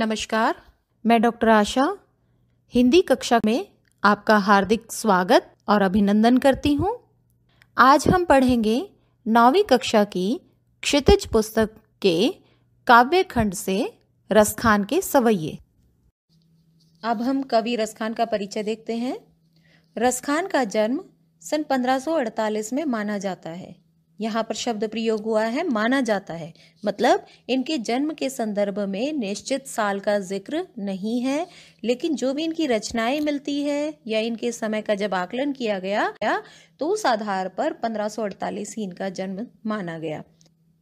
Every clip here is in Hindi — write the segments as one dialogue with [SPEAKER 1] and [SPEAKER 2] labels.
[SPEAKER 1] नमस्कार मैं डॉक्टर आशा हिंदी कक्षा में आपका हार्दिक स्वागत और अभिनंदन करती हूँ आज हम पढ़ेंगे नौवीं कक्षा की क्षितिज पुस्तक के काव्य खंड से रसखान के सवैये अब हम कवि रसखान का परिचय देखते हैं रसखान का जन्म सन 1548 में माना जाता है यहाँ पर शब्द प्रयोग हुआ है माना जाता है मतलब इनके जन्म के संदर्भ में निश्चित साल का जिक्र नहीं है लेकिन जो भी इनकी रचनाएं मिलती है या इनके समय का जब आकलन किया गया तो उस आधार पर 1548 ही इनका जन्म माना गया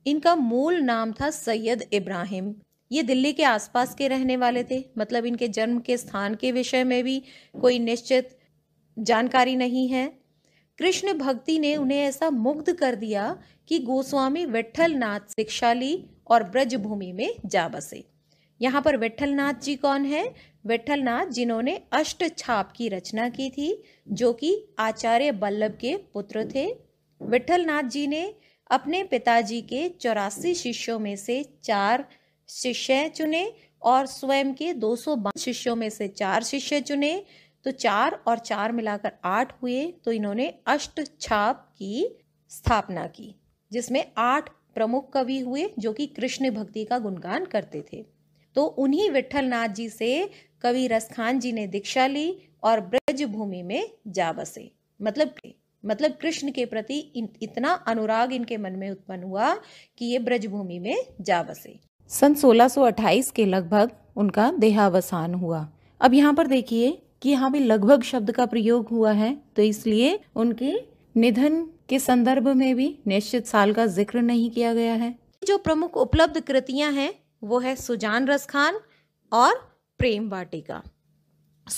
[SPEAKER 1] इनका मूल नाम था सैयद इब्राहिम ये दिल्ली के आसपास के रहने वाले थे मतलब इनके जन्म के स्थान के विषय में भी कोई निश्चित जानकारी नहीं है कृष्ण भक्ति ने उन्हें ऐसा मुग्ध कर दिया कि गोस्वामी नाथ शिक्षा ली और ब्रजभूमि में जा बसे यहाँ पर नाथ जी कौन है नाथ जिन्होंने अष्ट छाप की रचना की थी जो कि आचार्य बल्लभ के पुत्र थे विठलनाथ जी ने अपने पिताजी के चौरासी शिष्यों में से चार शिष्य चुने और स्वयं के दो शिष्यों में से चार शिष्य चुने तो चार और चार मिलाकर आठ हुए तो इन्होंने अष्ट छाप की स्थापना की जिसमें आठ प्रमुख कवि हुए जो कि कृष्ण भक्ति का गुणगान करते थे तो उन्हीं नाथ जी से कवि रसखान जी ने दीक्षा ली और ब्रज भूमि में जा बसे मतलब मतलब कृष्ण के प्रति इतना अनुराग इनके मन में उत्पन्न हुआ कि ये ब्रजभूमि में जा बसे सन 1628 के लगभग उनका देहावसान हुआ अब यहाँ पर देखिए कि यहाँ भी लगभग शब्द का प्रयोग हुआ है तो इसलिए उनके निधन के संदर्भ में भी निश्चित साल का जिक्र नहीं किया गया है जो प्रमुख उपलब्ध कृतियां हैं वो है सुजान रसखान और प्रेम वाटिका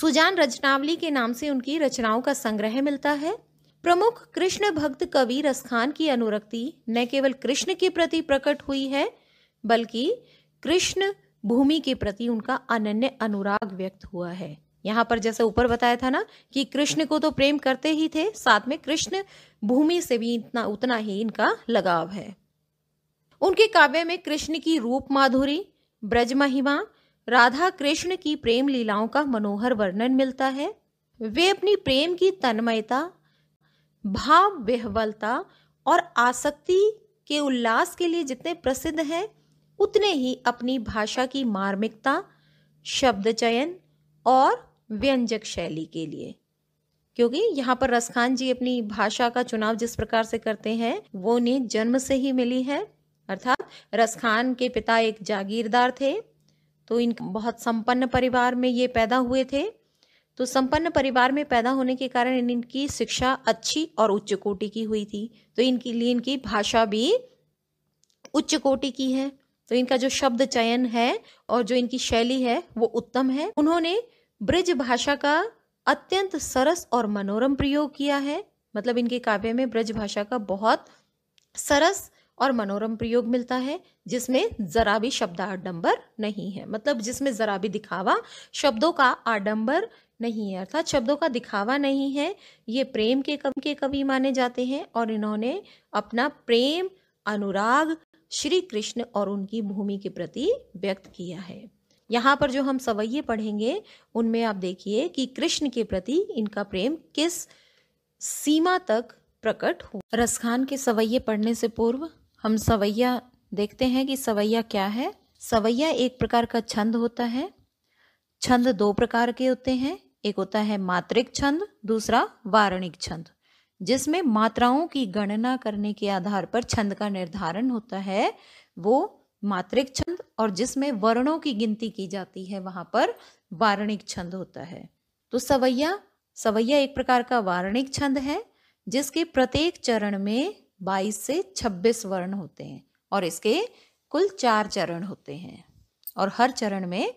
[SPEAKER 1] सुजान रचनावली के नाम से उनकी रचनाओं का संग्रह मिलता है प्रमुख कृष्ण भक्त कवि रसखान की अनुरक्ति न केवल कृष्ण के प्रति प्रकट हुई है बल्कि कृष्ण भूमि के प्रति उनका अनन्य अनुराग व्यक्त हुआ है यहाँ पर जैसे ऊपर बताया था ना कि कृष्ण को तो प्रेम करते ही थे साथ में कृष्ण भूमि से भी इतना उतना ही इनका लगाव है उनके काव्य में कृष्ण की रूप माधुरी ब्रज महिमा राधा कृष्ण की प्रेम लीलाओं का मनोहर वर्णन मिलता है वे अपनी प्रेम की तन्मयता भाव विह्वलता और आसक्ति के उल्लास के लिए जितने प्रसिद्ध हैं उतने ही अपनी भाषा की मार्मिकता शब्द चयन और व्यंजक शैली के लिए क्योंकि यहाँ पर रसखान जी अपनी भाषा का चुनाव जिस प्रकार से करते हैं वो उन्हें जन्म से ही मिली है अर्थात रसखान के पिता एक जागीरदार थे तो इन बहुत संपन्न परिवार में ये पैदा हुए थे तो संपन्न परिवार में पैदा होने के कारण इनकी शिक्षा अच्छी और उच्च कोटि की हुई थी तो इनके लिए इनकी भाषा भी उच्च कोटि की है तो इनका जो शब्द चयन है और जो इनकी शैली है वो उत्तम है उन्होंने ब्रज भाषा का अत्यंत सरस और मनोरम प्रयोग किया है मतलब इनके काव्य में ब्रज भाषा का बहुत सरस और मनोरम प्रयोग मिलता है जिसमें जरा भी शब्द आडंबर नहीं है मतलब जिसमें जरा भी दिखावा शब्दों का आडंबर नहीं है अर्थात शब्दों का दिखावा नहीं है ये प्रेम के कवि के कवि माने जाते हैं और इन्होंने अपना प्रेम अनुराग श्री कृष्ण और उनकी भूमि के प्रति व्यक्त किया है यहाँ पर जो हम सवैये पढ़ेंगे उनमें आप देखिए कि कृष्ण के प्रति इनका प्रेम किस सीमा तक प्रकट हो रस खान के सवैये पढ़ने से पूर्व हम सवैया देखते हैं कि सवैया क्या है सवैया एक प्रकार का छंद होता है छंद दो प्रकार के होते हैं एक होता है मात्रिक छंद दूसरा वारणिक छंद जिसमें मात्राओं की गणना करने के आधार पर छंद का निर्धारण होता है वो मात्रिक छंद और जिसमें वर्णों की गिनती की जाती है वहां पर वारणिक छंद होता है तो सवैया सवैया एक प्रकार का वारणिक छंद है जिसके प्रत्येक चरण में 22 से 26 वर्ण होते हैं और इसके कुल चार चरण होते हैं और हर चरण में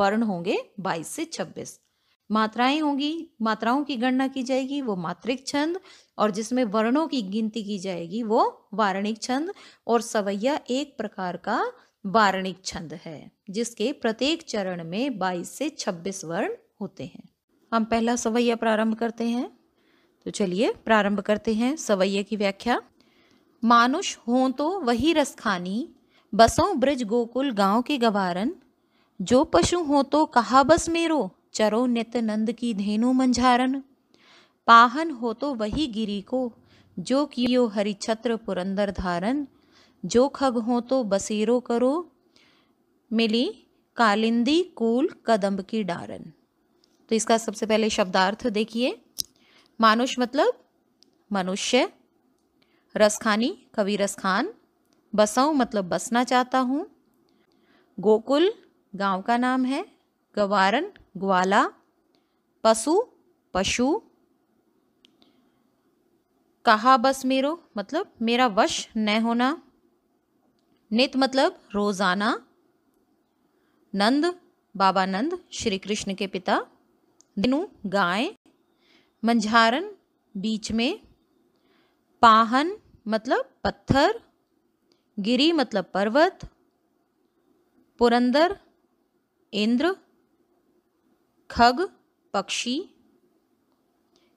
[SPEAKER 1] वर्ण होंगे 22 से 26 मात्राएं होंगी मात्राओं की गणना की जाएगी वो मात्रिक छंद और जिसमें वर्णों की गिनती की जाएगी वो वारणिक छंद और सवैया एक प्रकार का वारणिक छंद है जिसके प्रत्येक चरण में 22 से 26 वर्ण होते हैं हम पहला सवैया प्रारंभ करते हैं तो चलिए प्रारंभ करते हैं सवैया की व्याख्या मानुष हो तो वही रसखानी बसों ब्रज गोकुल गांव के गवारन जो पशु हो तो कहा बस मेरो चरो नित नंद की धेनु मंझारन पाहन हो तो वही गिरी को जो कियो हरिछत्र पुरंदर धारन जो खग हो तो बसेरो करो मिली कालिंदी कूल कदम्ब की डारन तो इसका सबसे पहले शब्दार्थ देखिए मानुष मतलब मनुष्य रसखानी कवि रसखान बसाऊ मतलब बसना चाहता हूँ गोकुल गांव का नाम है गवारन ग्वाला पशु पशु कहा बस मेरो मतलब मेरा वश न होना नित मतलब रोजाना नंद बाबा नंद श्री कृष्ण के पिता दिनु गाय मंझारन बीच में पाहन मतलब पत्थर गिरी मतलब पर्वत पुरंदर इंद्र खग पक्षी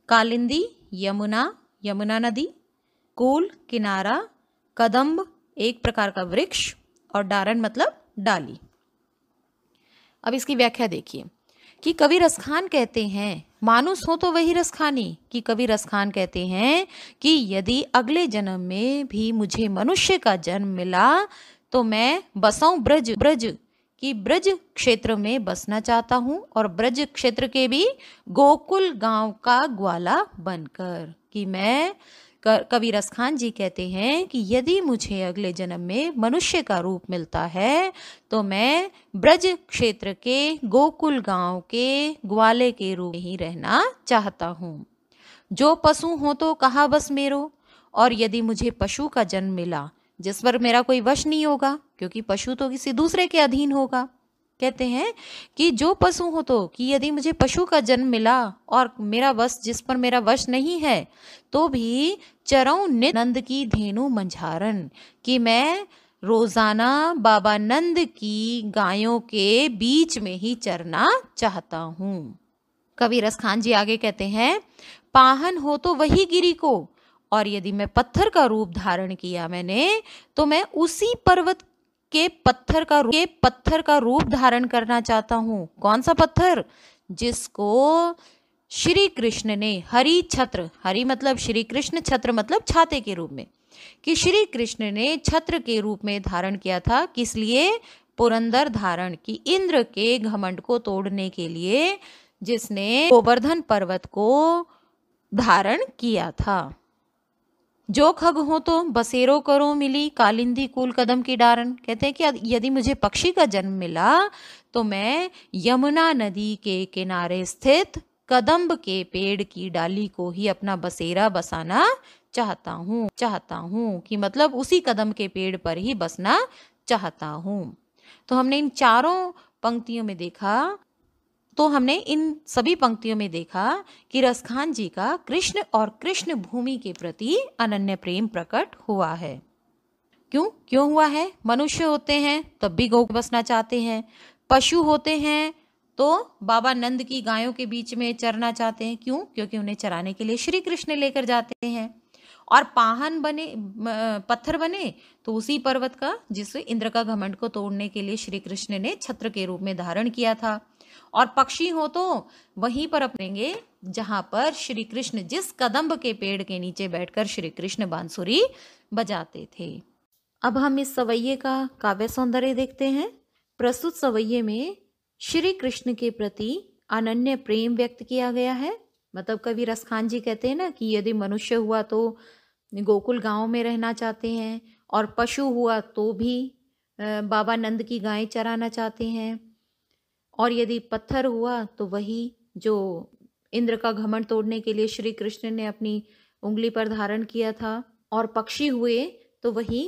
[SPEAKER 1] कालिंदी यमुना यमुना नदी कूल किनारा कदम्ब एक प्रकार का वृक्ष और डारन मतलब डाली अब इसकी व्याख्या देखिए कि कवि रसखान कहते हैं मानुस हो तो वही रसखानी कि कवि रसखान कहते हैं कि यदि अगले जन्म में भी मुझे मनुष्य का जन्म मिला तो मैं बसाऊं ब्रज ब्रज कि ब्रज क्षेत्र में बसना चाहता हूँ और ब्रज क्षेत्र के भी गोकुल गांव का ग्वाला बनकर कि मैं कवि रसखान जी कहते हैं कि यदि मुझे अगले जन्म में मनुष्य का रूप मिलता है तो मैं ब्रज क्षेत्र के गोकुल गांव के ग्वाले के रूप में ही रहना चाहता हूँ जो पशु हो तो कहा बस मेरो और यदि मुझे पशु का जन्म मिला जिस पर मेरा कोई वश नहीं होगा क्योंकि पशु तो किसी दूसरे के अधीन होगा कहते हैं कि जो पशु हो तो कि यदि मुझे पशु का जन्म मिला और मेरा वश जिस पर मेरा वश नहीं है तो भी चरऊ नंद की धेनु मंझारन कि मैं रोजाना बाबा नंद की गायों के बीच में ही चरना चाहता हूँ कवि रसखान खान जी आगे कहते हैं पाहन हो तो वही गिरी को और यदि मैं पत्थर का रूप धारण किया मैंने तो मैं उसी पर्वत के पत्थर का के पत्थर का रूप धारण करना चाहता हूँ कौन सा पत्थर जिसको श्री कृष्ण ने हरी छत्र हरी मतलब श्री कृष्ण छत्र मतलब छाते के रूप में कि श्री कृष्ण ने छत्र के रूप में धारण किया था किस लिए पुरंदर धारण की इंद्र के घमंड को तोड़ने के लिए जिसने गोवर्धन पर्वत को धारण किया था जो खग हो तो बसेरो करो मिली कालिंदी कुल कदम की डारन कहते हैं कि यदि मुझे पक्षी का जन्म मिला तो मैं यमुना नदी के किनारे स्थित कदम्ब के पेड़ की डाली को ही अपना बसेरा बसाना चाहता हूँ चाहता हूँ कि मतलब उसी कदम के पेड़ पर ही बसना चाहता हूँ तो हमने इन चारों पंक्तियों में देखा तो हमने इन सभी पंक्तियों में देखा कि रसखान जी का कृष्ण और कृष्ण भूमि के प्रति अनन्य प्रेम प्रकट हुआ है क्यों क्यों हुआ है मनुष्य होते हैं तब भी गौ बसना चाहते हैं पशु होते हैं तो बाबा नंद की गायों के बीच में चरना चाहते हैं क्यों क्योंकि उन्हें चराने के लिए श्री कृष्ण लेकर जाते हैं और पाहन बने पत्थर बने तो उसी पर्वत का जिस इंद्र का घमंड को तोड़ने के लिए श्री कृष्ण ने छत्र के रूप में धारण किया था और पक्षी हो तो वहीं पर अपनेंगे जहां पर श्री कृष्ण जिस कदम्ब के पेड़ के नीचे बैठकर श्री कृष्ण बांसुरी बजाते थे अब हम इस सवैये का काव्य सौंदर्य देखते हैं प्रस्तुत सवैये में श्री कृष्ण के प्रति अनन्य प्रेम व्यक्त किया गया है मतलब कवि रसखान जी कहते हैं ना कि यदि मनुष्य हुआ तो गोकुल गांव में रहना चाहते हैं और पशु हुआ तो भी बाबा नंद की गायें चराना चाहते हैं और यदि पत्थर हुआ तो वही जो इंद्र का घमंड तोड़ने के लिए श्री कृष्ण ने अपनी उंगली पर धारण किया था और पक्षी हुए तो वही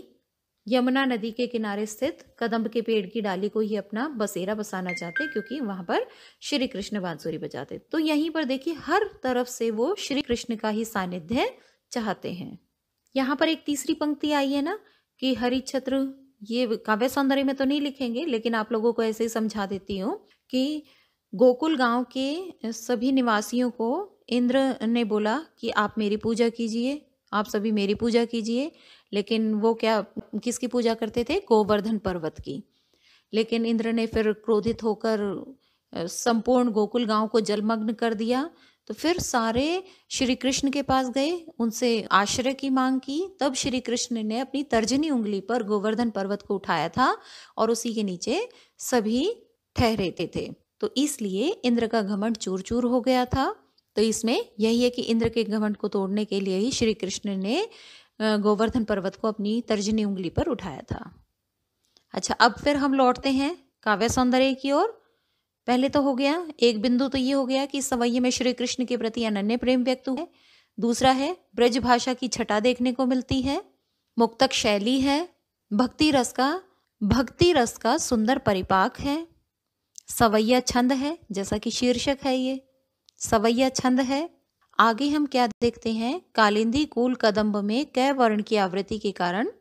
[SPEAKER 1] यमुना नदी के किनारे स्थित कदम्ब के पेड़ की डाली को ही अपना बसेरा बसाना चाहते क्योंकि वहां पर श्री कृष्ण बांसुरी बजाते तो यहीं पर देखिए हर तरफ से वो श्री कृष्ण का ही सानिध्य चाहते हैं यहाँ पर एक तीसरी पंक्ति आई है ना कि हरिछत्र ये काव्य सौंदर्य में तो नहीं लिखेंगे लेकिन आप लोगों को ऐसे ही समझा देती हूँ कि गोकुल गांव के सभी निवासियों को इंद्र ने बोला कि आप मेरी पूजा कीजिए आप सभी मेरी पूजा कीजिए लेकिन वो क्या किसकी पूजा करते थे गोवर्धन पर्वत की लेकिन इंद्र ने फिर क्रोधित होकर संपूर्ण गोकुल गांव को जलमग्न कर दिया तो फिर सारे श्री कृष्ण के पास गए उनसे आश्रय की मांग की तब श्री कृष्ण ने अपनी तर्जनी उंगली पर गोवर्धन पर्वत को उठाया था और उसी के नीचे सभी ठहरेते थे तो इसलिए इंद्र का घमंड चूर चूर हो गया था तो इसमें यही है कि इंद्र के घमंड को तोड़ने के लिए ही श्री कृष्ण ने गोवर्धन पर्वत को अपनी तर्जनी उंगली पर उठाया था अच्छा अब फिर हम लौटते हैं काव्य सौंदर्य की ओर पहले तो हो गया एक बिंदु तो ये हो गया कि सवैये में श्री कृष्ण के प्रति अनन्य प्रेम व्यक्त है दूसरा है ब्रज भाषा की छटा देखने को मिलती है मुक्तक शैली है भक्ति रस का भक्ति रस का सुंदर परिपाक है सवैया छंद है जैसा कि शीर्षक है ये सवैया छंद है आगे हम क्या देखते हैं कालिंदी कुल कदम्ब में कै वर्ण की आवृत्ति के कारण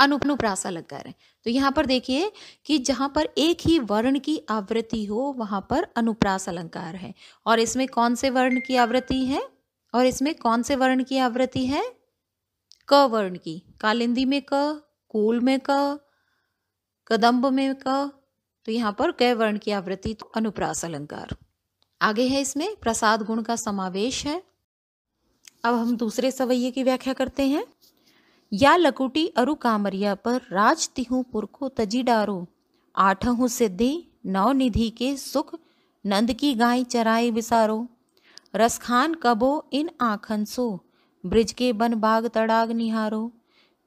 [SPEAKER 1] अनुप्रासा लग कर तो यहाँ पर देखिए कि जहां पर एक ही वर्ण की आवृत्ति हो वहां पर अनुप्रास अलंकार है और इसमें कौन से वर्ण की आवृत्ति है और इसमें कौन से वर्ण की आवृत्ति है क वर्ण की कालिंदी में क कूल में क कदम्ब में क तो यहाँ पर कै वर्ण की आवृत्ति तो अनुप्रास अलंकार आगे है इसमें प्रसाद गुण का समावेश है अब हम दूसरे सवैये की व्याख्या करते हैं या लकुटी अरु कामरिया पर राज तिहु पुरखो तजी डारो आठहु सिद्धि नौ निधि के सुख नंद की गाय चराए विसारो रसखान कबो इन आखन सो ब्रिज के बन बाग तड़ाग निहारो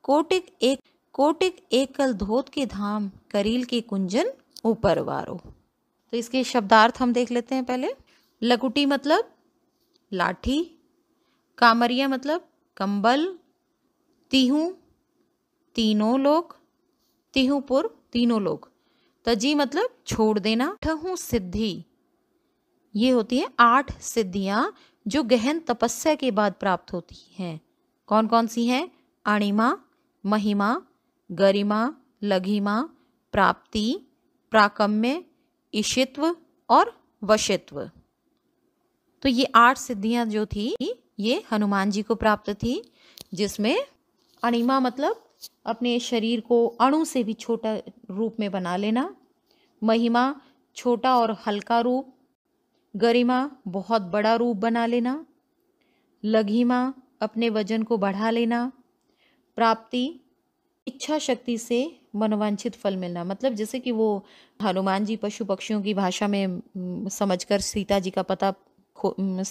[SPEAKER 1] कोटिक एक कोटिक एकल धोत के धाम करील के कुंजन ऊपर वारो तो इसके शब्दार्थ हम देख लेते हैं पहले लकुटी मतलब लाठी कामरिया मतलब कंबल तीहू तीनों लोग तिहुपुर तीनों लोग तजी मतलब छोड़ देना ठहू सिद्धि ये होती है आठ सिद्धियां जो गहन तपस्या के बाद प्राप्त होती हैं कौन कौन सी हैं अणिमा महिमा गरिमा लघिमा प्राप्ति प्राकम्य ईशित्व और वशित्व तो ये आठ सिद्धियां जो थी ये हनुमान जी को प्राप्त थी जिसमें अणिमा मतलब अपने शरीर को अणु से भी छोटा रूप में बना लेना महिमा छोटा और हल्का रूप गरिमा बहुत बड़ा रूप बना लेना लघिमा अपने वजन को बढ़ा लेना प्राप्ति इच्छा शक्ति से मनोवांछित फल मिलना मतलब जैसे कि वो हनुमान जी पशु पक्षियों की भाषा में समझकर सीता जी का पता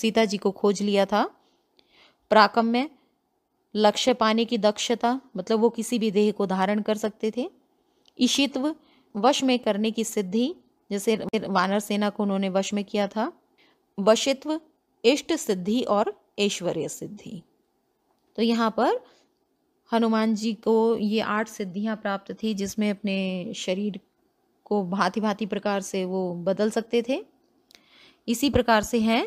[SPEAKER 1] सीता जी को खोज लिया था प्राकम में लक्ष्य पाने की दक्षता मतलब वो किसी भी देह को धारण कर सकते थे ईशित्व वश में करने की सिद्धि जैसे वानर सेना को उन्होंने वश में किया था वशित्व इष्ट सिद्धि और ऐश्वर्य सिद्धि तो यहाँ पर हनुमान जी को ये आठ सिद्धियाँ प्राप्त थी जिसमें अपने शरीर को भांति भांति प्रकार से वो बदल सकते थे इसी प्रकार से हैं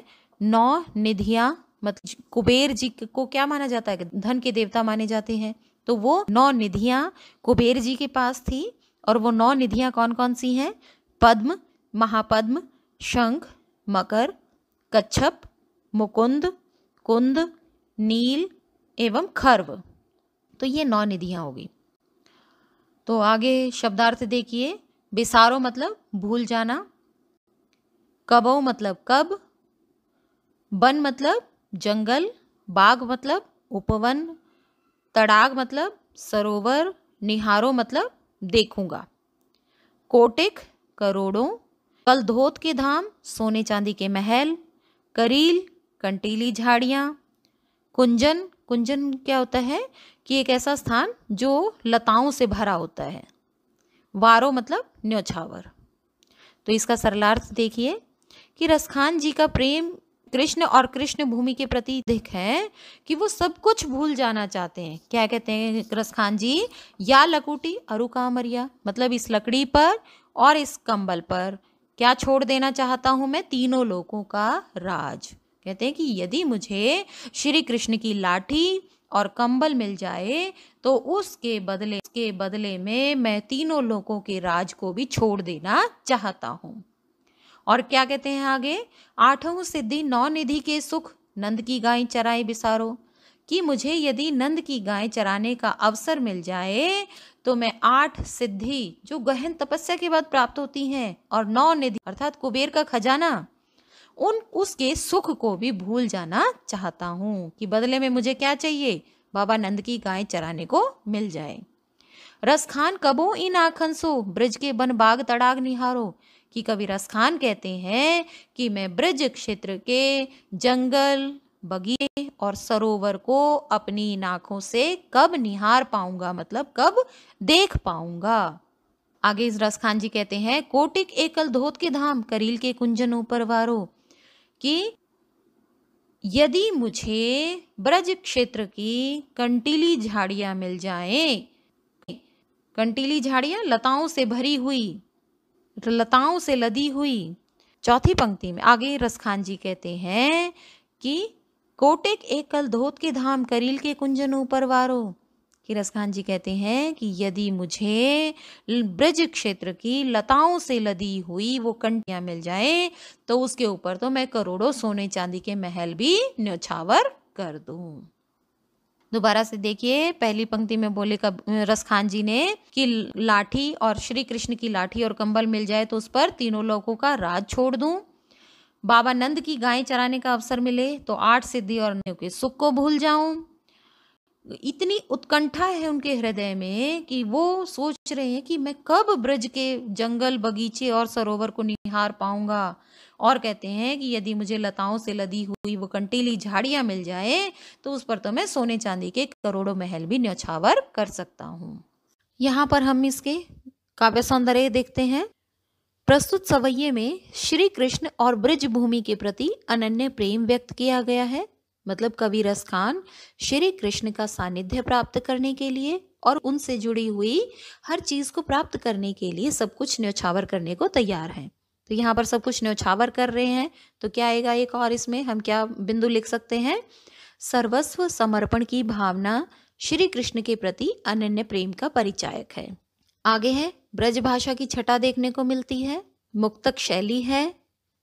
[SPEAKER 1] नौ निधियाँ मतलब कुबेर जी को क्या माना जाता है धन के देवता माने जाते हैं तो वो नौ निधियाँ कुबेर जी के पास थी और वो नौ निधियाँ कौन कौन सी हैं पद्म महापद्म शंख मकर कच्छप मुकुंद कुंद नील एवं खर्व तो ये नौ निधियाँ होगी तो आगे शब्दार्थ देखिए बेसारो मतलब भूल जाना कबो मतलब कब बन मतलब जंगल बाग मतलब उपवन तड़ाग मतलब सरोवर निहारो मतलब देखूंगा कोटिक करोड़ों कल धोत के धाम सोने चांदी के महल करील कंटीली झाड़ियाँ कुंजन कुंजन क्या होता है कि एक ऐसा स्थान जो लताओं से भरा होता है वारो मतलब न्योछावर तो इसका सरलार्थ देखिए कि रसखान जी का प्रेम कृष्ण और कृष्ण भूमि के प्रति दिख है कि वो सब कुछ भूल जाना चाहते हैं क्या कहते हैं रसखान जी या लकूटी अरु कामरिया मतलब इस लकड़ी पर और इस कंबल पर क्या छोड़ देना चाहता हूं मैं तीनों लोगों का राज कहते हैं कि यदि मुझे श्री कृष्ण की लाठी और कंबल मिल जाए तो उसके बदले के बदले में मैं तीनों लोगों के राज को भी छोड़ देना चाहता हूँ और क्या कहते हैं आगे आठों सिद्धि नौ निधि के सुख नंद की गाय चराए बिसारो कि मुझे यदि नंद की गाय चराने का अवसर मिल जाए तो मैं आठ सिद्धि जो गहन तपस्या के बाद प्राप्त होती हैं और नौ निधि अर्थात कुबेर का खजाना उन उसके सुख को भी भूल जाना चाहता हूँ कि बदले में मुझे क्या चाहिए बाबा नंद की गाय चराने को मिल जाए रस खान कबो इन आखनसो ब्रज के बन बाग तड़ाग निहारो कि कवि रस खान कहते हैं कि मैं ब्रज क्षेत्र के जंगल बगीचे और सरोवर को अपनी इन से कब निहार पाऊंगा मतलब कब देख पाऊंगा आगे इस रस खान जी कहते हैं कोटिक एकल धोत के धाम करील के कुंजन ऊपर वारो कि यदि मुझे ब्रज क्षेत्र की कंटीली झाड़ियां मिल जाएं कंटीली झाड़ियां लताओं से भरी हुई लताओं से लदी हुई चौथी पंक्ति में आगे रसखान जी कहते हैं कि कोटेक एकल धोत के धाम करील के कुंजन ऊपर वारो कि रसखान जी कहते हैं कि यदि मुझे ब्रज क्षेत्र की लताओं से लदी हुई वो कंटिया मिल जाए तो उसके ऊपर तो मैं करोड़ों सोने चांदी के महल भी न्यौछावर कर दू दोबारा से देखिए पहली पंक्ति में बोले कब रसखान जी ने कि लाठी और श्री कृष्ण की लाठी और कंबल मिल जाए तो उस पर तीनों लोगों का राज छोड़ दूं बाबा नंद की गाय चराने का अवसर मिले तो आठ सिद्धि और के सुख को भूल जाऊं इतनी उत्कंठा है उनके हृदय में कि वो सोच रहे हैं कि मैं कब ब्रज के जंगल बगीचे और सरोवर को निहार पाऊंगा और कहते हैं कि यदि मुझे लताओं से लदी हुई वो कंटीली झाड़ियां मिल जाए तो उस पर तो मैं सोने चांदी के करोड़ों महल भी न्यौछावर कर सकता हूँ यहाँ पर हम इसके काव्य सौंदर्य देखते हैं प्रस्तुत सवैये में श्री कृष्ण और ब्रज भूमि के प्रति अनन्य प्रेम व्यक्त किया गया है मतलब कवि रस खान श्री कृष्ण का सानिध्य प्राप्त करने के लिए और उनसे जुड़ी हुई हर चीज को प्राप्त करने के लिए सब कुछ न्यौछावर करने को तैयार हैं तो यहाँ पर सब कुछ न्यौछावर कर रहे हैं तो क्या आएगा एक और इसमें हम क्या बिंदु लिख सकते हैं सर्वस्व समर्पण की भावना श्री कृष्ण के प्रति अनन्य प्रेम का परिचायक है आगे है ब्रज भाषा की छटा देखने को मिलती है मुक्तक शैली है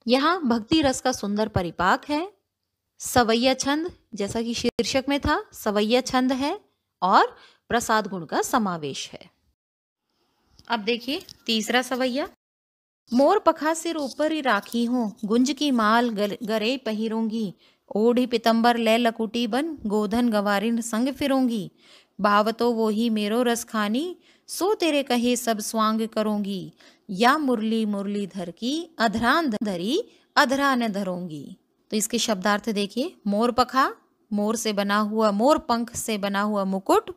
[SPEAKER 1] यहाँ भक्ति रस का सुंदर परिपाक है सवैया छंद जैसा कि शीर्षक में था सवैया छंद है और प्रसाद गुण का समावेश है अब देखिए तीसरा सवैया मोर पखा सिर ऊपर ही राखी हो गुंज की माल गरे पहिरूंगी ओढ़ी पितंबर ले लकुटी बन गोधन गवारिन संग फिरूंगी तो वो ही मेरो रस खानी सो तेरे कहे सब स्वांग करूंगी या मुरली मुरली धर की अधरान धरी अधरा न धरूंगी तो इसके शब्दार्थ देखिए मोर पखा मोर से बना हुआ मोर पंख से बना हुआ मुकुट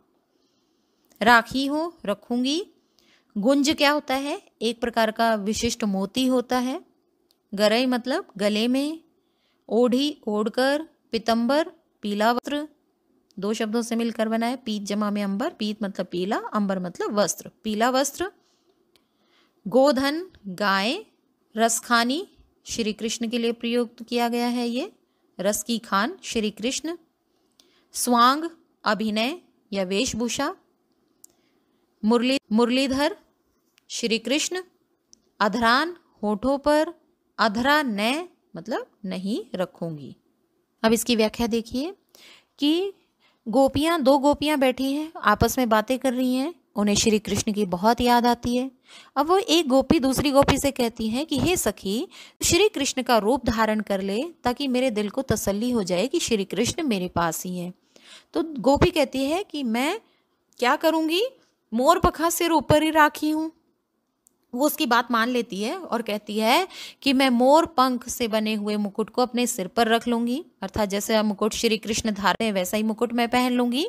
[SPEAKER 1] राखी हूँ रखूंगी गुंज क्या होता है एक प्रकार का विशिष्ट मोती होता है गरई मतलब गले में ओढ़ी ओढ़कर पितंबर पीला वस्त्र दो शब्दों से मिलकर बना है पीत जमा में अंबर पीत मतलब पीला अंबर मतलब वस्त्र पीला वस्त्र गोधन गाय रसखानी श्री कृष्ण के लिए प्रयुक्त किया गया है ये रस की खान श्री कृष्ण स्वांग अभिनय या वेशभूषा मुरली मुरलीधर श्री कृष्ण अधरान होठों पर अधरा न मतलब नहीं रखूंगी अब इसकी व्याख्या देखिए कि गोपियां दो गोपियां बैठी हैं आपस में बातें कर रही हैं उन्हें श्री कृष्ण की बहुत याद आती है अब वो एक गोपी दूसरी गोपी से कहती है कि हे सखी श्री कृष्ण का रूप धारण कर ले ताकि मेरे दिल को तसल्ली हो जाए कि श्री कृष्ण मेरे पास ही हैं तो गोपी कहती है कि मैं क्या करूँगी मोर पखा सिर ऊपर ही राखी हूँ वो उसकी बात मान लेती है और कहती है कि मैं मोर पंख से बने हुए मुकुट को अपने सिर पर रख लूंगी अर्थात जैसे मुकुट श्री कृष्ण धारे वैसा ही मुकुट मैं पहन लूंगी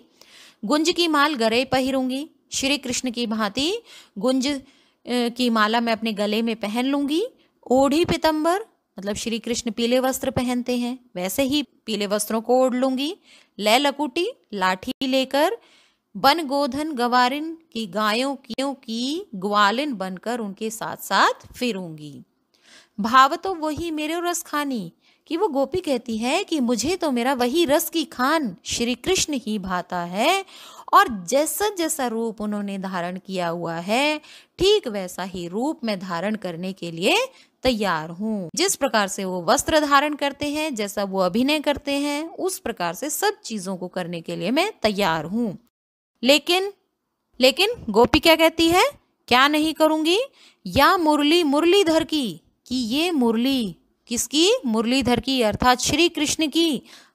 [SPEAKER 1] गुंज की माल गरे पहिरूंगी श्री कृष्ण की भांति गुंज की माला मैं अपने गले में पहन लूंगी ओढ़ी पितंबर मतलब श्री कृष्ण पीले वस्त्र पहनते हैं वैसे ही पीले वस्त्रों को ओढ़ लूंगी ले लकुटी लाठी लेकर बन गोधन गवारिन की गायों की ग्वालिन बनकर उनके साथ साथ फिरूंगी भाव तो वही मेरे रस खानी कि वो गोपी कहती है कि मुझे तो मेरा वही रस की खान श्री कृष्ण ही भाता है और जैसा जैसा रूप उन्होंने धारण किया हुआ है ठीक वैसा ही रूप मैं धारण करने के लिए तैयार हूँ जिस प्रकार से वो वस्त्र धारण करते हैं जैसा वो अभिनय करते हैं उस प्रकार से सब चीजों को करने के लिए मैं तैयार हूँ लेकिन लेकिन गोपी क्या कहती है क्या नहीं करूंगी या मुरली मुरलीधर की कि ये मुरली किसकी मुरलीधर की अर्थात श्री कृष्ण की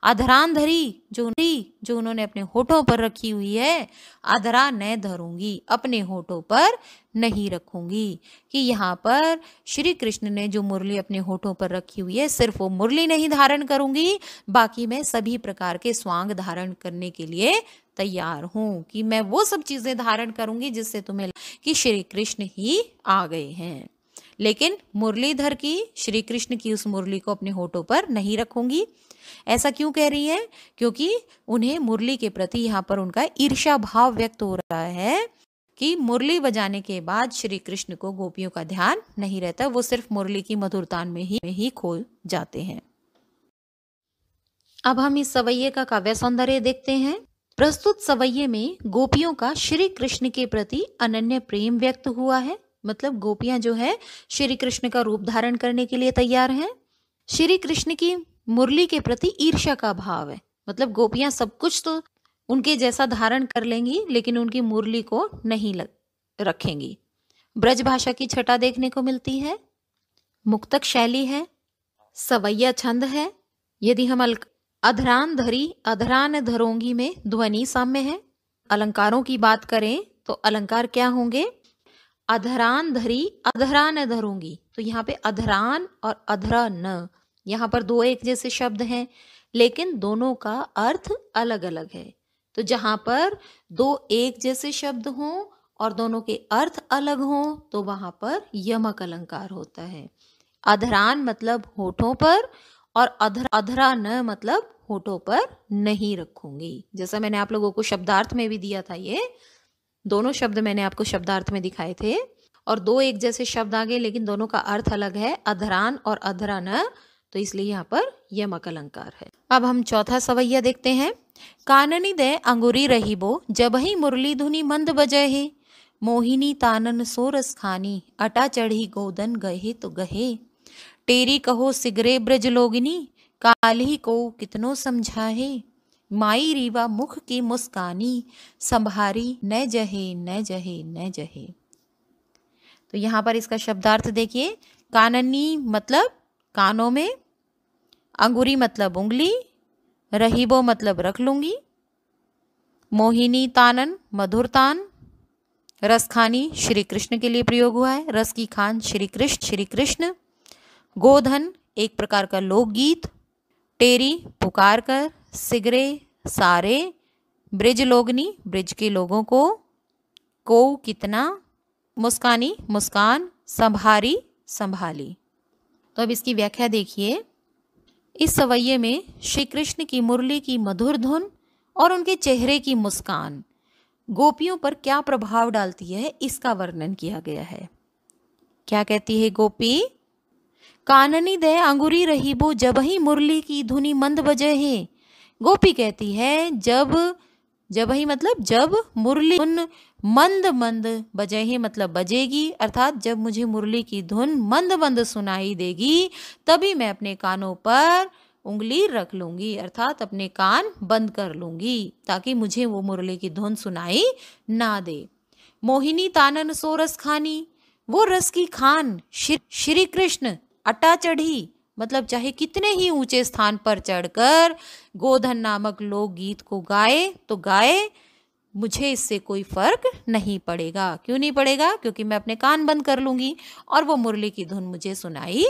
[SPEAKER 1] अधरांधरी जो जो उन्होंने अपने होठों पर रखी हुई है अधरा न धरूंगी अपने होठों पर नहीं रखूंगी कि यहाँ पर श्री कृष्ण ने जो मुरली अपने होठों पर रखी हुई है सिर्फ वो मुरली नहीं धारण करूंगी बाकी मैं सभी प्रकार के स्वांग धारण करने के लिए तैयार हूँ कि मैं वो सब चीज़ें धारण करूंगी जिससे तुम्हें कि श्री कृष्ण ही आ गए हैं लेकिन मुरलीधर की श्री कृष्ण की उस मुरली को अपने होठों पर नहीं रखूंगी ऐसा क्यों कह रही है क्योंकि उन्हें मुरली के प्रति यहाँ पर उनका ईर्षा भाव व्यक्त हो रहा है कि मुरली बजाने के बाद श्री कृष्ण को गोपियों का ध्यान नहीं रहता वो सिर्फ मुरली की मधुरतान में ही में ही खो जाते हैं अब हम इस सवैये का काव्य सौंदर्य देखते हैं प्रस्तुत सवैये में गोपियों का श्री कृष्ण के प्रति अनन्य प्रेम व्यक्त हुआ है मतलब गोपियां जो है श्री कृष्ण का रूप धारण करने के लिए तैयार हैं श्री कृष्ण की मुरली के प्रति ईर्ष्या का भाव है मतलब गोपियां सब कुछ तो उनके जैसा धारण कर लेंगी लेकिन उनकी मुरली को नहीं लग, रखेंगी ब्रज भाषा की छटा देखने को मिलती है मुक्तक शैली है सवैया छंद है यदि हम अल अधरान धरी अधरान धरोंगी में ध्वनि साम्य है अलंकारों की बात करें तो अलंकार क्या होंगे अधरान धरी अधरान धरोंगी तो यहाँ पे अधरान और अधरन यहाँ पर दो एक जैसे शब्द हैं लेकिन दोनों का अर्थ अलग अलग है तो जहां पर दो एक जैसे शब्द हों और दोनों के अर्थ अलग हों तो वहां पर यमक अलंकार होता है अधरान मतलब होठों पर और अधर अधरा न मतलब होठों पर नहीं रखूंगी जैसा मैंने आप लोगों को शब्दार्थ में भी दिया था ये दोनों शब्द मैंने आपको शब्दार्थ में दिखाए थे और दो एक जैसे शब्द आ गए लेकिन दोनों का अर्थ अलग है अधरान और अधरा न तो इसलिए यहाँ पर यमक अलंकार है अब हम चौथा सवैया देखते हैं काननी दे अंगुरी बो जब ही मुरली धुनी मंद बजे ही मोहिनी तानन सोरस खानी अटा चढ़ी गोदन गहे तो गहे टेरी कहो सिगरे ब्रज लोगिनी काली को कितनो समझाहे माई रीवा मुख की मुस्कानी संभारी न जहे न जहे न जहे तो यहाँ पर इसका शब्दार्थ देखिए काननी मतलब कानों में अंगूरी मतलब उंगली रहीबो मतलब रख लूँगी मोहिनी तानन मधुर तान रसखानी श्री कृष्ण के लिए प्रयोग हुआ है रस की खान श्री कृष्ण श्री कृष्ण गोधन एक प्रकार का लोकगीत टेरी पुकार कर सिगरे सारे ब्रिज लोगनी ब्रिज के लोगों को को कितना मुस्कानी मुस्कान संभारी संभाली तो अब इसकी व्याख्या देखिए इस सवैये में श्री कृष्ण की मुरली की मधुर धुन और उनके चेहरे की मुस्कान गोपियों पर क्या प्रभाव डालती है इसका वर्णन किया गया है क्या कहती है गोपी काननी दे अंगुरी रही बो जब ही मुरली की धुनी मंद बजे है गोपी कहती है जब जब ही मतलब जब मुरली धुन मंद मंद बजे ही मतलब बजेगी अर्थात जब मुझे मुरली की धुन मंद मंद सुनाई देगी तभी मैं अपने कानों पर उंगली रख लूंगी अर्थात अपने कान बंद कर लूंगी ताकि मुझे वो मुरली की धुन सुनाई ना दे मोहिनी तानन सोरस खानी वो रस की खान श्री कृष्ण अटा चढ़ी मतलब चाहे कितने ही ऊंचे स्थान पर चढ़कर गोधन नामक गीत को गाए तो गाए मुझे इससे कोई फर्क नहीं पड़ेगा क्यों नहीं पड़ेगा क्योंकि मैं अपने कान बंद कर लूँगी और वो मुरली की धुन मुझे सुनाई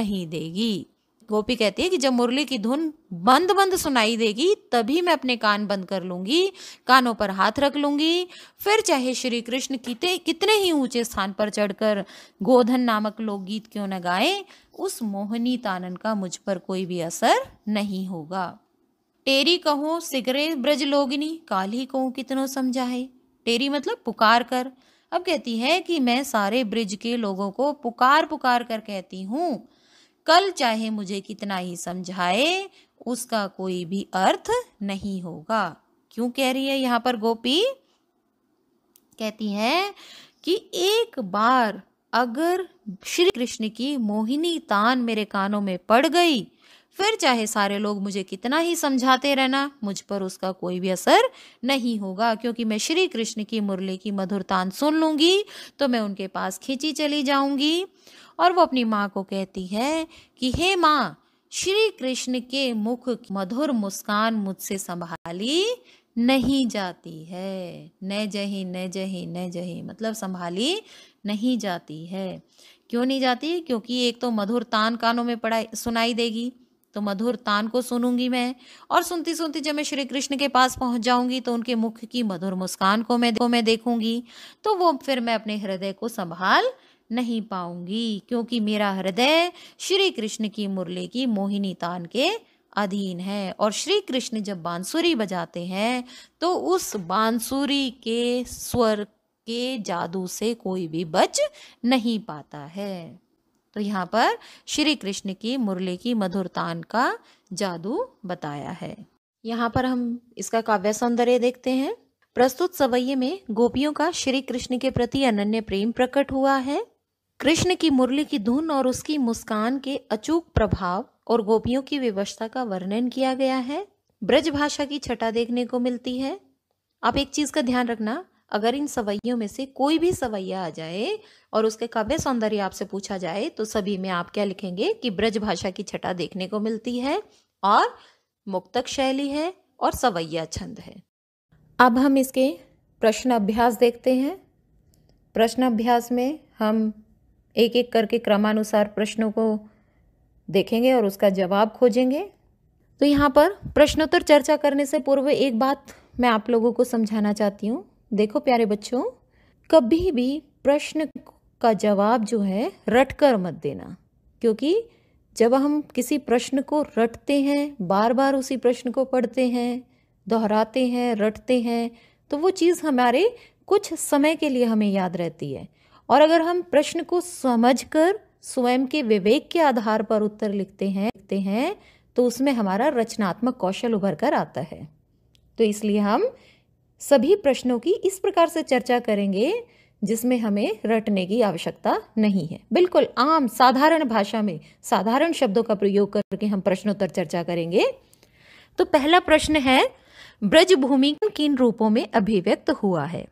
[SPEAKER 1] नहीं देगी गोपी कहती है कि जब मुरली की धुन बंद बंद सुनाई देगी तभी मैं अपने कान बंद कर लूंगी कानों पर हाथ रख लूंगी फिर चाहे श्री कृष्ण कितने कितने ही ऊंचे स्थान पर चढ़कर गोधन नामक लोकगीत क्यों न गाए उस मोहनी तानन का मुझ पर कोई भी असर नहीं होगा टेरी कहो सिगरे ब्रज लोगिनी ही कहो कितनो समझाए टेरी मतलब पुकार कर अब कहती है कि मैं सारे ब्रिज के लोगों को पुकार पुकार कर कहती हूँ कल चाहे मुझे कितना ही समझाए उसका कोई भी अर्थ नहीं होगा क्यों कह रही है यहाँ पर गोपी कहती है कि एक बार अगर श्री कृष्ण की मोहिनी तान मेरे कानों में पड़ गई फिर चाहे सारे लोग मुझे कितना ही समझाते रहना मुझ पर उसका कोई भी असर नहीं होगा क्योंकि मैं श्री कृष्ण की मुरली की मधुर तान सुन लूँगी तो मैं उनके पास खींची चली जाऊँगी और वो अपनी माँ को कहती है कि हे माँ श्री कृष्ण के मुख मधुर मुस्कान मुझसे संभाली नहीं जाती है न जही न जही न जही मतलब संभाली नहीं जाती है क्यों नहीं जाती क्योंकि एक तो मधुर तान कानों में पड़ा सुनाई देगी तो मधुर तान को सुनूंगी मैं और सुनती सुनती जब मैं श्री कृष्ण के पास पहुंच जाऊंगी तो उनके मुख की मधुर मुस्कान को मैं को मैं देखूंगी तो वो फिर मैं अपने हृदय को संभाल नहीं पाऊंगी क्योंकि मेरा हृदय श्री कृष्ण की मुरली की मोहिनी तान के अधीन है और श्री कृष्ण जब बांसुरी बजाते हैं तो उस बांसुरी के स्वर के जादू से कोई भी बच नहीं पाता है तो यहाँ पर श्री कृष्ण की मुरली की मधुरतान का जादू बताया है यहाँ पर हम इसका काव्य सौंदर्य देखते हैं प्रस्तुत सवैये में गोपियों का श्री कृष्ण के प्रति अनन्य प्रेम प्रकट हुआ है कृष्ण की मुरली की धुन और उसकी मुस्कान के अचूक प्रभाव और गोपियों की विवशता का वर्णन किया गया है ब्रज भाषा की छटा देखने को मिलती है आप एक चीज का ध्यान रखना अगर इन सवैयों में से कोई भी सवैया आ जाए और उसके काव्य सौंदर्य आपसे पूछा जाए तो सभी में आप क्या लिखेंगे कि ब्रज भाषा की छटा देखने को मिलती है और मुक्तक शैली है और सवैया छंद है अब हम इसके प्रश्न अभ्यास देखते हैं प्रश्न अभ्यास में हम एक एक करके क्रमानुसार प्रश्नों को देखेंगे और उसका जवाब खोजेंगे तो यहाँ पर प्रश्नोत्तर चर्चा करने से पूर्व एक बात मैं आप लोगों को समझाना चाहती हूँ देखो प्यारे बच्चों कभी भी प्रश्न का जवाब जो है रट कर मत देना क्योंकि जब हम किसी प्रश्न को रटते हैं बार बार उसी प्रश्न को पढ़ते हैं दोहराते हैं रटते हैं तो वो चीज़ हमारे कुछ समय के लिए हमें याद रहती है और अगर हम प्रश्न को समझकर स्वयं के विवेक के आधार पर उत्तर लिखते हैं लिखते हैं तो उसमें हमारा रचनात्मक कौशल उभर कर आता है तो इसलिए हम सभी प्रश्नों की इस प्रकार से चर्चा करेंगे जिसमें हमें रटने की आवश्यकता नहीं है बिल्कुल आम साधारण भाषा में साधारण शब्दों का प्रयोग करके हम प्रश्नोत्तर चर्चा करेंगे तो पहला प्रश्न है ब्रजभूमि किन रूपों में अभिव्यक्त हुआ है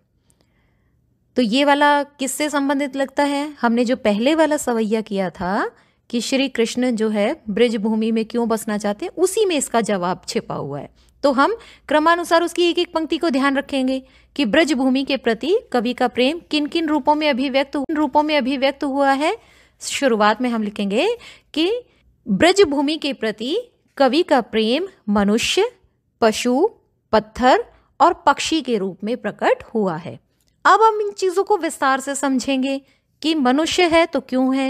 [SPEAKER 1] तो ये वाला किससे संबंधित लगता है हमने जो पहले वाला सवैया किया था कि श्री कृष्ण जो है ब्रज भूमि में क्यों बसना चाहते हैं उसी में इसका जवाब छिपा हुआ है तो हम क्रमानुसार उसकी एक एक पंक्ति को ध्यान रखेंगे कि ब्रज भूमि के प्रति कवि का प्रेम किन किन रूपों में अभिव्यक्त रूपों में अभिव्यक्त हुआ है शुरुआत में हम लिखेंगे कि ब्रज भूमि के प्रति कवि का प्रेम मनुष्य पशु पत्थर और पक्षी के रूप में प्रकट हुआ है अब हम इन चीज़ों को विस्तार से समझेंगे कि मनुष्य है तो क्यों है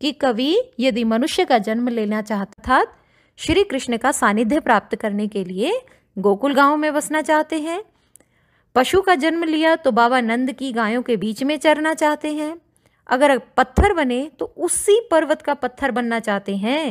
[SPEAKER 1] कि कवि यदि मनुष्य का जन्म लेना चाहता था श्री कृष्ण का सानिध्य प्राप्त करने के लिए गोकुल गांव में बसना चाहते हैं पशु का जन्म लिया तो बाबा नंद की गायों के बीच में चरना चाहते हैं अगर पत्थर बने तो उसी पर्वत का पत्थर बनना चाहते हैं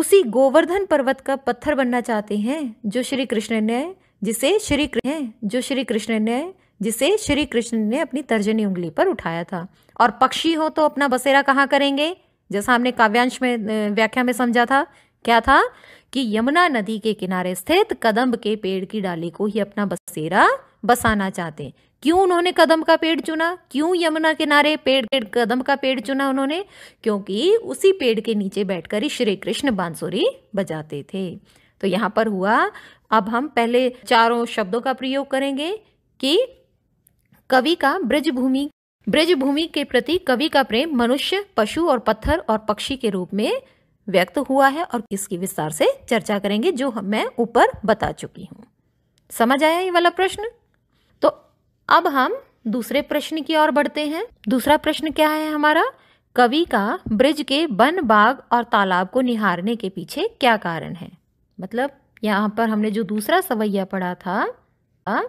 [SPEAKER 1] उसी गोवर्धन पर्वत का पत्थर बनना चाहते हैं जो श्री कृष्ण ने जिसे श्री कृष्ण जो श्री कृष्ण ने जिसे श्री कृष्ण ने अपनी तर्जनी उंगली पर उठाया था और पक्षी हो तो अपना बसेरा कहाँ करेंगे जैसा हमने काव्यांश में व्याख्या में समझा था क्या था कि यमुना नदी के किनारे स्थित कदम्ब के पेड़ की डाली को ही अपना बसेरा बसाना चाहते क्यों उन्होंने कदम का पेड़ चुना क्यों यमुना किनारे पेड़ पेड़ कदम का पेड़ चुना उन्होंने क्योंकि उसी पेड़ के नीचे बैठकर ही श्री कृष्ण बांसुरी बजाते थे तो यहां पर हुआ अब हम पहले चारों शब्दों का प्रयोग करेंगे कि कवि का ब्रजभूमि ब्रजभूमि के प्रति कवि का प्रेम मनुष्य पशु और पत्थर और पक्षी के रूप में व्यक्त हुआ है और इसकी विस्तार से चर्चा करेंगे जो मैं ऊपर बता चुकी हूँ समझ आया ये वाला प्रश्न तो अब हम दूसरे प्रश्न की ओर बढ़ते हैं दूसरा प्रश्न क्या है हमारा कवि का ब्रिज के वन बाग और तालाब को निहारने के पीछे क्या कारण है मतलब यहाँ पर हमने जो दूसरा सवैया पढ़ा था आ?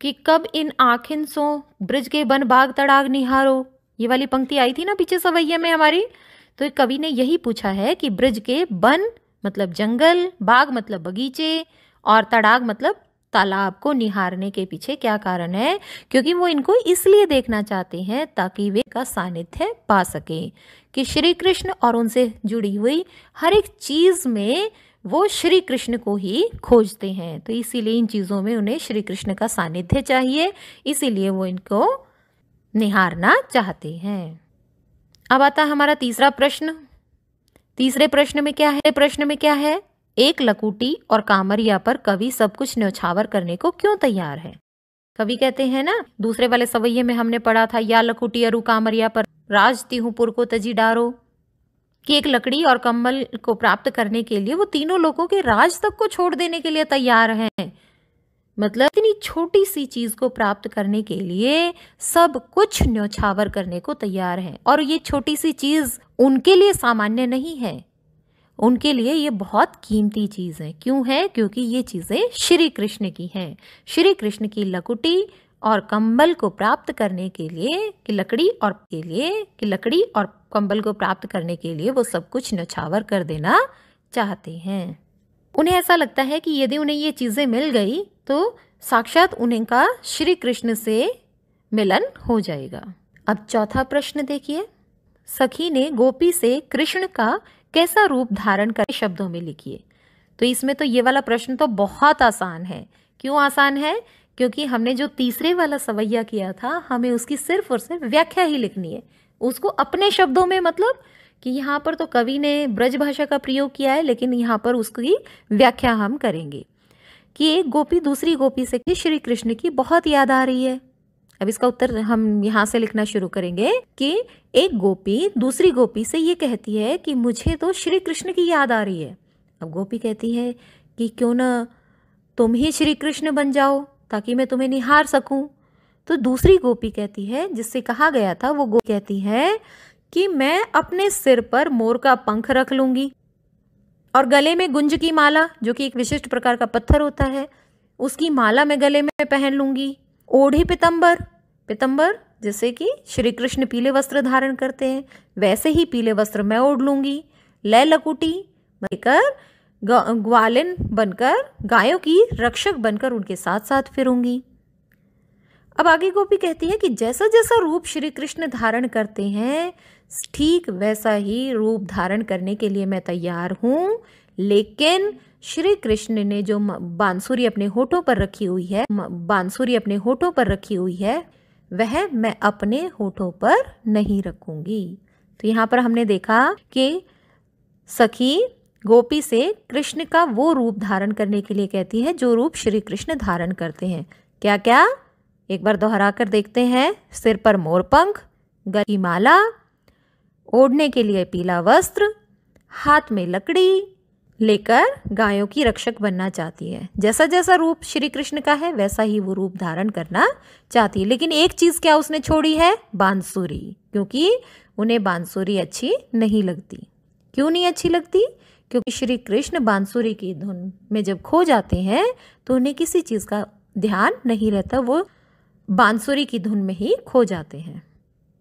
[SPEAKER 1] कि कब इन आखिन सो ब्रिज के बन बाग तड़ाग निहारो ये वाली पंक्ति आई थी ना पीछे सवैया में हमारी तो कवि ने यही पूछा है कि ब्रज के बन मतलब जंगल बाग मतलब बगीचे और तड़ाग मतलब तालाब को निहारने के पीछे क्या कारण है क्योंकि वो इनको इसलिए देखना चाहते हैं ताकि वे का सानिध्य पा सके कि श्री कृष्ण और उनसे जुड़ी हुई हर एक चीज़ में वो श्री कृष्ण को ही खोजते हैं तो इसीलिए इन चीज़ों में उन्हें श्री कृष्ण का सानिध्य चाहिए इसीलिए वो इनको निहारना चाहते हैं अब आता हमारा तीसरा प्रश्न तीसरे प्रश्न में क्या है प्रश्न में क्या है एक लकूटी और कामरिया पर कवि सब कुछ न्यौछावर करने को क्यों तैयार है कवि कहते हैं ना दूसरे वाले सवैये में हमने पढ़ा था या लकूटी अरु कामरिया पर राजती हूँ पुर को तजी डारो कि एक लकड़ी और कम्बल को प्राप्त करने के लिए वो तीनों लोगों के राज तक को छोड़ देने के लिए तैयार हैं मतलब इतनी छोटी सी चीज को प्राप्त करने के लिए सब कुछ न्यौछावर करने को तैयार हैं और ये छोटी सी चीज उनके लिए सामान्य नहीं है उनके लिए ये बहुत कीमती चीज है क्यों है क्योंकि ये चीजें श्री कृष्ण की हैं श्री कृष्ण की लकुटी और कंबल को प्राप्त करने के लिए कि लकड़ी और के लिए कि लकड़ी और कंबल को प्राप्त करने के लिए वो सब कुछ नछावर कर देना चाहते हैं उन्हें ऐसा लगता है कि यदि उन्हें ये चीज़ें मिल गई तो साक्षात उन्हें का श्री कृष्ण से मिलन हो जाएगा अब चौथा प्रश्न देखिए सखी ने गोपी से कृष्ण का कैसा रूप धारण कर शब्दों में लिखिए तो इसमें तो ये वाला प्रश्न तो बहुत आसान है क्यों आसान है क्योंकि हमने जो तीसरे वाला सवैया किया था हमें उसकी सिर्फ और सिर्फ व्याख्या ही लिखनी है उसको अपने शब्दों में मतलब कि यहाँ पर तो कवि ने ब्रज भाषा का प्रयोग किया है लेकिन यहाँ पर उसकी व्याख्या हम करेंगे कि एक गोपी दूसरी गोपी से कि श्री कृष्ण की बहुत याद आ रही है अब इसका उत्तर हम यहाँ से लिखना शुरू करेंगे कि एक गोपी दूसरी गोपी से ये कहती है कि मुझे तो श्री कृष्ण की याद आ रही है अब गोपी कहती है कि क्यों ना तुम ही श्री कृष्ण बन जाओ ताकि मैं तुम्हें निहार सकूं तो दूसरी गोपी कहती है जिससे कहा गया था वो गोपी कहती है कि मैं अपने सिर पर मोर का पंख रख लूंगी और गले में गुंज की माला जो कि एक विशिष्ट प्रकार का पत्थर होता है उसकी माला मैं गले में पहन लूंगी ओढ़ी पितंबर पितंबर जैसे कि श्री कृष्ण पीले वस्त्र धारण करते हैं वैसे ही पीले वस्त्र मैं ओढ़ लूंगी लय लकुटी बनकर ग्वालिन बनकर गायों की रक्षक बनकर उनके साथ साथ फिरूंगी अब आगे गोपी कहती है कि जैसा जैसा रूप श्री कृष्ण धारण करते हैं ठीक वैसा ही रूप धारण करने के लिए मैं तैयार हूँ लेकिन श्री कृष्ण ने जो बांसुरी अपने होठों पर रखी हुई है बांसुरी अपने होठों पर रखी हुई है वह मैं अपने होठों पर नहीं रखूंगी तो यहाँ पर हमने देखा कि सखी गोपी से कृष्ण का वो रूप धारण करने के लिए कहती है जो रूप श्री कृष्ण धारण करते हैं क्या क्या एक बार दोहरा कर देखते हैं सिर पर मोरपंख गरी माला ओढ़ने के लिए पीला वस्त्र हाथ में लकड़ी लेकर गायों की रक्षक बनना चाहती है जैसा जैसा रूप श्री कृष्ण का है वैसा ही वो रूप धारण करना चाहती है लेकिन एक चीज़ क्या उसने छोड़ी है बांसुरी क्योंकि उन्हें बांसुरी अच्छी नहीं लगती क्यों नहीं अच्छी लगती क्योंकि श्री कृष्ण बांसुरी की धुन में जब खो जाते हैं तो उन्हें किसी चीज़ का ध्यान नहीं रहता वो बांसुरी की धुन में ही खो जाते हैं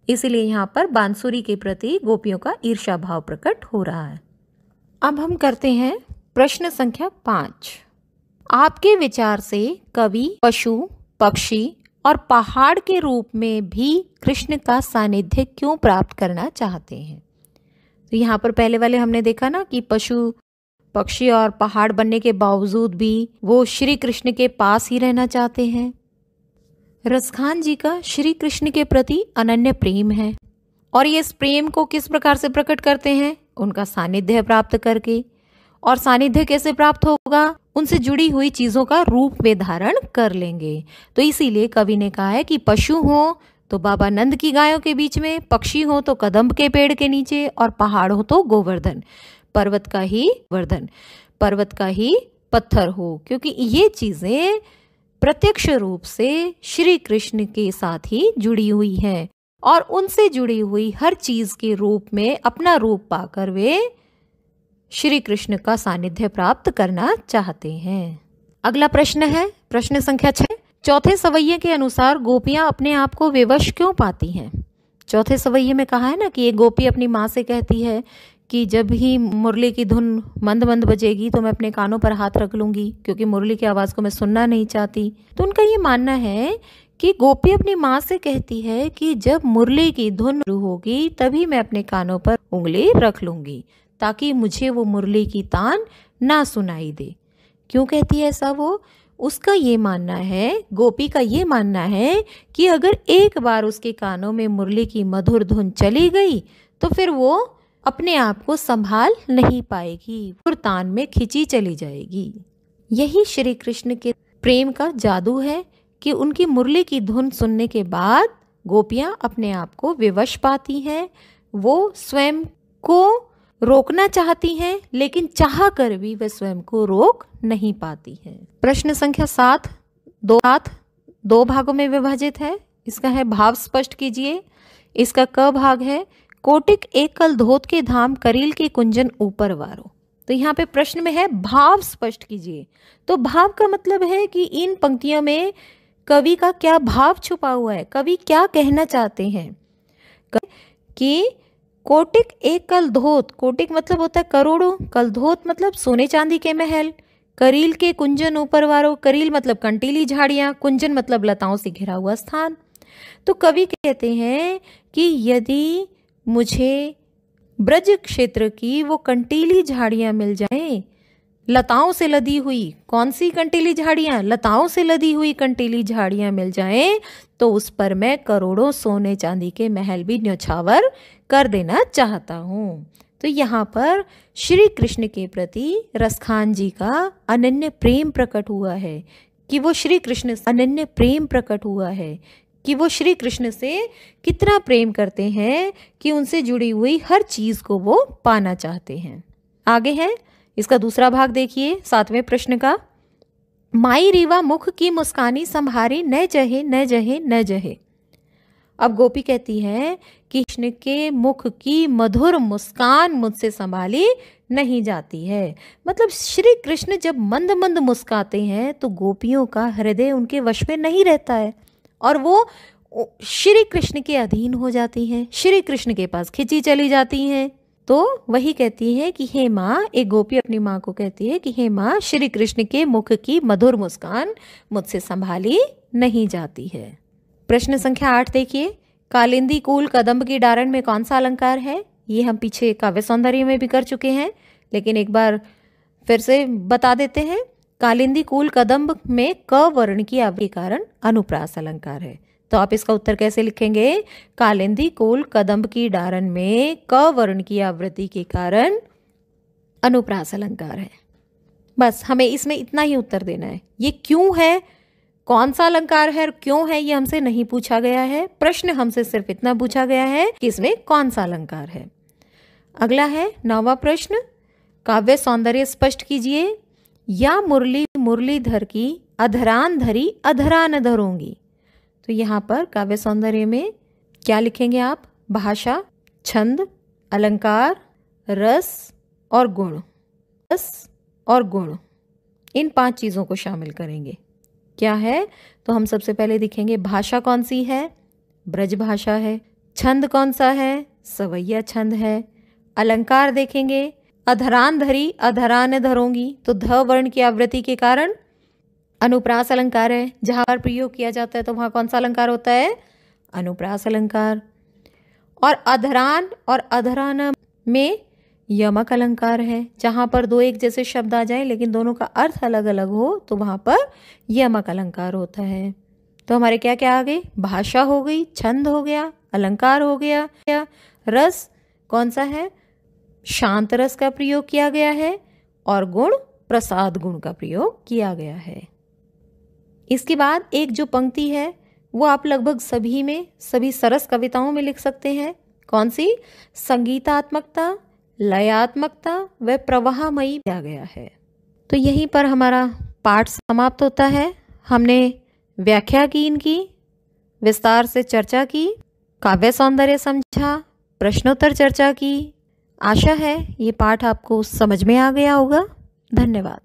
[SPEAKER 1] इसलिए यहाँ पर बांसुरी के प्रति गोपियों का ईर्षा भाव प्रकट हो रहा है अब हम करते हैं प्रश्न संख्या पांच आपके विचार से कवि पशु पक्षी और पहाड़ के रूप में भी कृष्ण का सानिध्य क्यों प्राप्त करना चाहते हैं तो यहाँ पर पहले वाले हमने देखा ना कि पशु पक्षी और पहाड़ बनने के बावजूद भी वो श्री कृष्ण के पास ही रहना चाहते हैं रसखान जी का श्री कृष्ण के प्रति अनन्य प्रेम है और ये इस प्रेम को किस प्रकार से प्रकट करते हैं उनका सानिध्य प्राप्त करके और सानिध्य कैसे प्राप्त होगा उनसे जुड़ी हुई चीज़ों का रूप में धारण कर लेंगे तो इसीलिए कवि ने कहा है कि पशु हो तो बाबा नंद की गायों के बीच में पक्षी हो तो कदम्ब के पेड़ के नीचे और पहाड़ हो तो गोवर्धन पर्वत का ही वर्धन पर्वत का ही पत्थर हो क्योंकि ये चीज़ें प्रत्यक्ष रूप से श्री कृष्ण के साथ ही जुड़ी हुई है और उनसे जुड़ी हुई हर चीज के रूप में अपना रूप पाकर वे श्री कृष्ण का सानिध्य प्राप्त करना चाहते हैं अगला प्रश्न है प्रश्न संख्या छह चौथे सवैये के अनुसार गोपियां अपने आप को विवश क्यों पाती हैं चौथे सवैये में कहा है ना कि ये गोपी अपनी माँ से कहती है कि जब ही मुरली की धुन मंद मंद बजेगी तो मैं अपने कानों पर हाथ रख लूंगी क्योंकि मुरली की आवाज़ को मैं सुनना नहीं चाहती तो उनका ये मानना है कि गोपी अपनी माँ से कहती है कि जब मुरली की धुन शुरू होगी तभी मैं अपने कानों पर उंगली रख लूंगी ताकि मुझे वो मुरली की तान ना सुनाई दे क्यों कहती है ऐसा वो उसका ये मानना है गोपी का ये मानना है कि अगर एक बार उसके कानों में मुरली की मधुर धुन चली गई तो फिर वो अपने आप को संभाल नहीं पाएगी तान में खिंची चली जाएगी यही श्री कृष्ण के प्रेम का जादू है कि उनकी मुरली की धुन सुनने के बाद गोपियां अपने आप को विवश पाती हैं वो स्वयं को रोकना चाहती हैं लेकिन चाह कर भी वे स्वयं को रोक नहीं पाती हैं प्रश्न संख्या सात दो सात दो भागों में विभाजित है इसका है भाव स्पष्ट कीजिए इसका क भाग है कोटिक एकल धोत के धाम करील के कुंजन ऊपर वारो तो यहाँ पे प्रश्न में है भाव स्पष्ट कीजिए तो भाव का मतलब है कि इन पंक्तियों में कवि का क्या भाव छुपा हुआ है कवि क्या कहना चाहते हैं कि कोटिक एक कल धोत कोटिक मतलब होता है करोड़ों कल धोत मतलब सोने चांदी के महल करील के कुंजन ऊपर वारो करील मतलब कंटीली झाड़ियां कुंजन मतलब लताओं से घिरा हुआ स्थान तो कवि कहते हैं कि यदि मुझे ब्रज क्षेत्र की वो कंटीली झाड़ियाँ मिल जाएं लताओं से लदी हुई कौन सी कंटीली झाड़ियाँ लताओं से लदी हुई कंटीली झाड़ियाँ मिल जाएं तो उस पर मैं करोड़ों सोने चांदी के महल भी न्यौछावर कर देना चाहता हूँ तो यहाँ पर श्री कृष्ण के प्रति रसखान जी का अनन्य प्रेम प्रकट हुआ है कि वो श्री कृष्ण अनन्य प्रेम प्रकट हुआ है कि वो श्री कृष्ण से कितना प्रेम करते हैं कि उनसे जुड़ी हुई हर चीज़ को वो पाना चाहते हैं आगे है इसका दूसरा भाग देखिए सातवें प्रश्न का माई रीवा मुख की मुस्कानी संभारी न जहे न जहे न जहे अब गोपी कहती है कि कृष्ण के मुख की मधुर मुस्कान मुझसे संभाली नहीं जाती है मतलब श्री कृष्ण जब मंद मंद मुस्काते हैं तो गोपियों का हृदय उनके वश में नहीं रहता है और वो श्री कृष्ण के अधीन हो जाती हैं श्री कृष्ण के पास खिंची चली जाती हैं तो वही कहती है कि हे माँ एक गोपी अपनी माँ को कहती है कि हे माँ श्री कृष्ण के मुख की मधुर मुस्कान मुझसे संभाली नहीं जाती है प्रश्न संख्या आठ देखिए कालिंदी कूल कदम्ब की डारण में कौन सा अलंकार है ये हम पीछे काव्य सौंदर्य में भी कर चुके हैं लेकिन एक बार फिर से बता देते हैं कालिंदी कुल कदम्ब में क वर्ण की आवृत्ति कारण अनुप्रास अलंकार है तो आप इसका उत्तर कैसे लिखेंगे कालिंदी कुल कदम्ब की डारन में क वर्ण की आवृत्ति के कारण अनुप्रास अलंकार है बस हमें इसमें इतना ही उत्तर देना है ये क्यों है कौन सा अलंकार है और क्यों है ये हमसे नहीं पूछा गया है प्रश्न हमसे सिर्फ इतना पूछा गया है कि इसमें कौन सा अलंकार है अगला है नौवा प्रश्न काव्य सौंदर्य स्पष्ट कीजिए या मुरली मुरलीधर की अधरान धरी अधरान धरूंगी तो यहाँ पर काव्य सौंदर्य में क्या लिखेंगे आप भाषा छंद अलंकार रस और गुण रस और गुण इन पांच चीज़ों को शामिल करेंगे क्या है तो हम सबसे पहले दिखेंगे भाषा कौन सी है ब्रज भाषा है छंद कौन सा है सवैया छंद है अलंकार देखेंगे अधरान धरी अधरान धरोंगी तो ध वर्ण की आवृत्ति के कारण अनुप्रास अलंकार है जहां पर प्रयोग किया जाता है तो वहां कौन सा अलंकार होता है अनुप्रास अलंकार और अधरान और अधरान में यमक अलंकार है जहां पर दो एक जैसे शब्द आ जाए लेकिन दोनों का अर्थ अलग अलग हो तो वहां पर यमक अलंकार होता है तो हमारे क्या क्या आ गए भाषा हो गई छंद हो गया अलंकार हो गया रस कौन सा है शांत रस का प्रयोग किया गया है और गुण प्रसाद गुण का प्रयोग किया गया है इसके बाद एक जो पंक्ति है वो आप लगभग सभी में सभी सरस कविताओं में लिख सकते हैं कौन सी संगीतात्मकता लयात्मकता व प्रवाहमयी दिया गया है तो यहीं पर हमारा पाठ समाप्त होता है हमने व्याख्या की इनकी विस्तार से चर्चा की काव्य सौंदर्य समझा प्रश्नोत्तर चर्चा की आशा है ये पाठ आपको समझ में आ गया होगा धन्यवाद